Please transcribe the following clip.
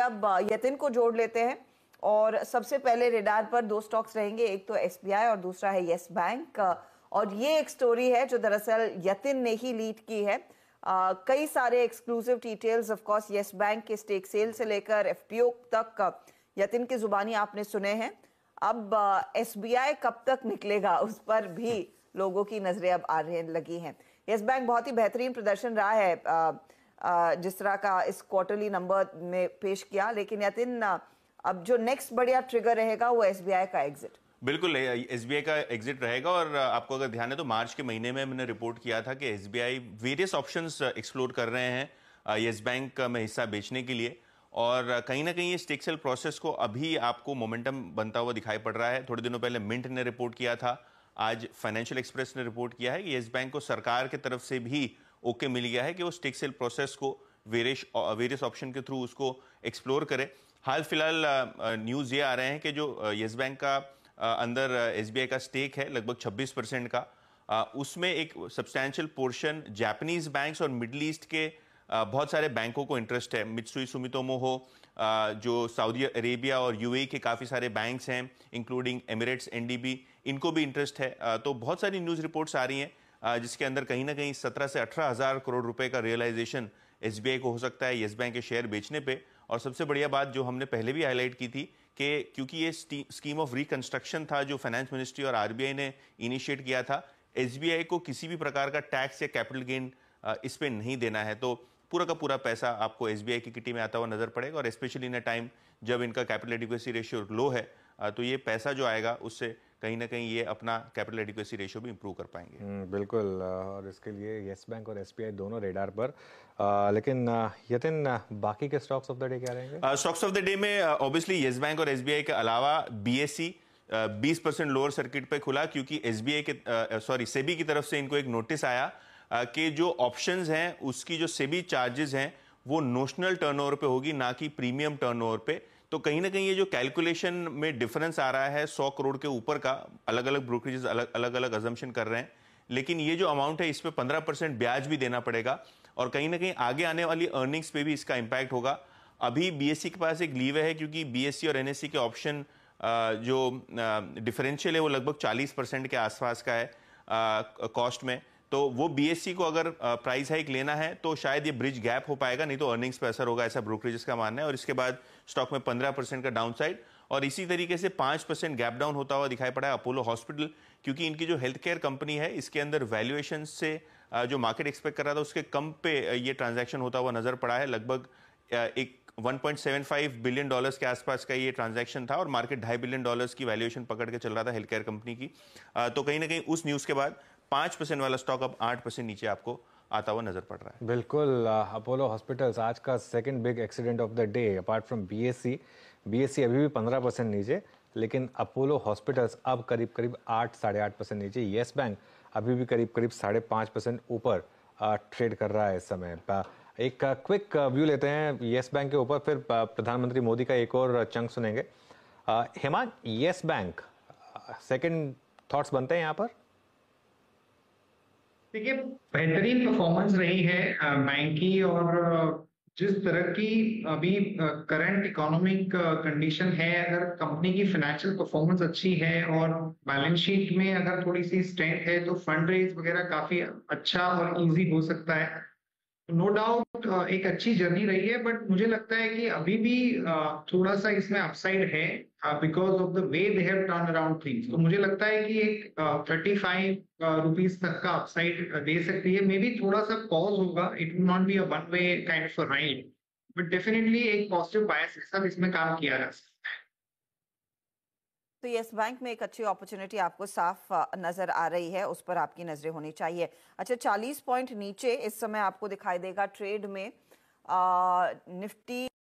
अब यतिन को जोड़ लेते हैं और सबसे पहले रेडार पर दो स्टॉक्स रहेंगे एक तो एस और दूसरा है येस बैंक और ये एक स्टोरी है जो दरअसल यतिन ने ही लीड की है आ, कई सारे exclusive details of course Yes Bank के स्टेक सेल से लेकर एफ तक यतिन की जुबानी आपने सुने हैं अब एस कब तक निकलेगा उस पर भी लोगों की नजरें अब आने लगी हैं येस बैंक बहुत ही बेहतरीन प्रदर्शन रहा है आ, जिस तरह का इस क्वार्टरली नंबर में पेश किया लेकिन यतिन अब जो नेक्स्ट बढ़िया ट्रिगर रहेगा वो एस का एग्जिट बिल्कुल एस का एग्जिट रहेगा और आपको अगर ध्यान है तो मार्च के महीने में मैंने रिपोर्ट किया था कि एस वेरियस ऑप्शन एक्सप्लोर कर रहे हैं येस बैंक में हिस्सा बेचने के लिए और कहीं ना कहीं ये स्टेक सेल प्रोसेस को अभी आपको मोमेंटम बनता हुआ दिखाई पड़ रहा है थोड़े दिनों पहले मिंट ने रिपोर्ट किया था आज फाइनेंशियल एक्सप्रेस ने रिपोर्ट किया है कि येस बैंक को सरकार की तरफ से भी ओके मिल गया है कि वो स्टेक सेल प्रोसेस को वेरियस वेरियस ऑप्शन के थ्रू उसको एक्सप्लोर करें हाल फिलहाल न्यूज़ uh, uh, ये आ रहे हैं कि जो येस uh, बैंक का अंदर एस का स्टेक है लगभग 26 परसेंट का उसमें एक सब्सटैंशियल पोर्शन जापानीज बैंक्स और मिडल ईस्ट के बहुत सारे बैंकों को इंटरेस्ट है मित्सुई सुमितोमो हो जो सऊदी अरेबिया और यूएई e के काफ़ी सारे बैंक्स हैं इंक्लूडिंग एमिरेट्स एनडीबी इनको भी इंटरेस्ट है तो बहुत सारी न्यूज़ रिपोर्ट्स आ रही हैं जिसके अंदर कहीं ना कहीं सत्रह से अठारह हज़ार करोड़ रुपए का रियलाइजेशन एस को हो सकता है येस बैंक के शेयर बेचने पे और सबसे बढ़िया बात जो हमने पहले भी हाईलाइट की थी कि क्योंकि ये स्कीम ऑफ रिकन्स्ट्रक्शन था जो फाइनेंस मिनिस्ट्री और आर ने इनिशिएट किया था एस को किसी भी प्रकार का टैक्स या कैपिटल गेन इस पर नहीं देना है तो पूरा का पूरा पैसा आपको एस की किटी में आता हुआ नजर पड़ेगा और स्पेशली इन अ टाइम जब इनका कैपिटल एडिक्वेसी रेशियो लो है तो ये पैसा जो आएगा उससे कहीं ना कहीं ये अपना कैपिटल एडिक्वेसी रेशियो भी इंप्रूव कर पाएंगे हम्म, बिल्कुल और इसके लिए येस बैंक और एस दोनों रेडार पर आ, लेकिन यतिन बाकी के स्टॉक्स ऑफ द डे क्या रहेंगे स्टॉक्स ऑफ द डे में ऑब्वियसली येस बैंक और एस के अलावा e, B 20 percent lower circuit पे खुला क्योंकि एस के सॉरी सेबी e की तरफ से इनको एक नोटिस आया कि जो ऑप्शंस हैं उसकी जो सेबी चार्जेस e हैं वो नोशनल टर्नओवर पे होगी ना कि प्रीमियम टर्नओवर पे तो कहीं ना कहीं ये जो कैलकुलेशन में डिफरेंस आ रहा है सौ करोड़ के ऊपर का अलग अलग ब्रोकरेजेस अलग अलग अलग अजम्पन कर रहे हैं लेकिन ये जो अमाउंट है इस पर पंद्रह परसेंट ब्याज भी देना पड़ेगा और कहीं ना कहीं आगे आने वाली अर्निंग्स पे भी इसका इम्पैक्ट होगा अभी बीएससी e के पास एक लीवे है क्योंकि बीएससी e और एनएससी e के ऑप्शन जो डिफरेंशियल है वो लगभग 40 परसेंट के आसपास का है कॉस्ट में तो वो बीएससी को अगर प्राइस हाइक लेना है तो शायद ये ब्रिज गैप हो पाएगा नहीं तो अर्निंग्स पर असर होगा ऐसा ब्रोकरेजेस का मानना है और इसके बाद स्टॉक में पंद्रह परसेंट का डाउन साइड और इसी तरीके से पाँच परसेंट गैप डाउन होता हुआ दिखाई पड़ा है अपोलो हॉस्पिटल क्योंकि इनकी जो हेल्थ केयर कंपनी है इसके अंदर वैल्यूएशन से जो मार्केट एक्सपेक्ट कर रहा था उसके कम पे ये ट्रांजैक्शन होता हुआ नजर पड़ा है लगभग एक 1.75 बिलियन डॉलर्स के आसपास का ये ट्रांजैक्शन था और मार्केट ढाई बिलियन डॉलर्स की वैल्यूएशन पकड़ के चल रहा था हेल्थ केयर कंपनी की तो कहीं ना कहीं उस न्यूज़ के बाद पांच परसेंट वाला स्टॉक अब आठ परसेंट नीचे आपको आता हुआ नजर पड़ रहा है बिल्कुल अपोलो हॉस्पिटल्स आज का second big accident of the day apart from BSC BSC अभी भी पंद्रह परसेंट नीचे लेकिन अपोलो हॉस्पिटल्स अब करीब करीब आठ साढ़े आठ परसेंट नीचे येस बैंक अभी भी करीब करीब साढ़े पाँच परसेंट ऊपर ट्रेड कर रहा है इस समय एक क्विक व्यू लेते हैं येस बैंक के ऊपर फिर प्रधानमंत्री मोदी का एक और चंक सुनेंगे Hema Yes Bank second thoughts बनते हैं यहाँ पर देखिए बेहतरीन परफॉर्मेंस रही है बैंक की और जिस तरह की अभी करंट इकोनॉमिक कंडीशन है अगर कंपनी की फाइनेंशियल परफॉर्मेंस अच्छी है और बैलेंस शीट में अगर थोड़ी सी स्ट्रेंथ है तो फंड रेज वगैरह काफी अच्छा और इजी हो सकता है नो no डाउट uh, एक अच्छी जर्नी रही है बट मुझे लगता है कि अभी भी uh, थोड़ा सा इसमें अपसाइड है because of the way they have turn around things तो मुझे लगता है कि एक थर्टी फाइव रुपीज तक का अपसाइड uh, दे सकती है मे बी थोड़ा सा पॉज होगा it would not be a one way kind of ride but definitely एक पॉजिटिव बायस के साथ इसमें काम किया जा सकता है तो यस बैंक में एक अच्छी अपॉर्चुनिटी आपको साफ नजर आ रही है उस पर आपकी नजरें होनी चाहिए अच्छा 40 पॉइंट नीचे इस समय आपको दिखाई देगा ट्रेड में आ, निफ्टी